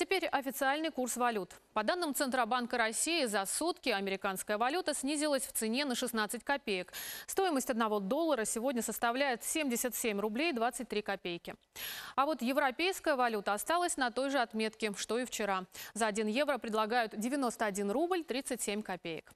теперь официальный курс валют. По данным Центробанка России, за сутки американская валюта снизилась в цене на 16 копеек. Стоимость одного доллара сегодня составляет 77 рублей 23 копейки. А вот европейская валюта осталась на той же отметке, что и вчера. За 1 евро предлагают 91 рубль 37 копеек.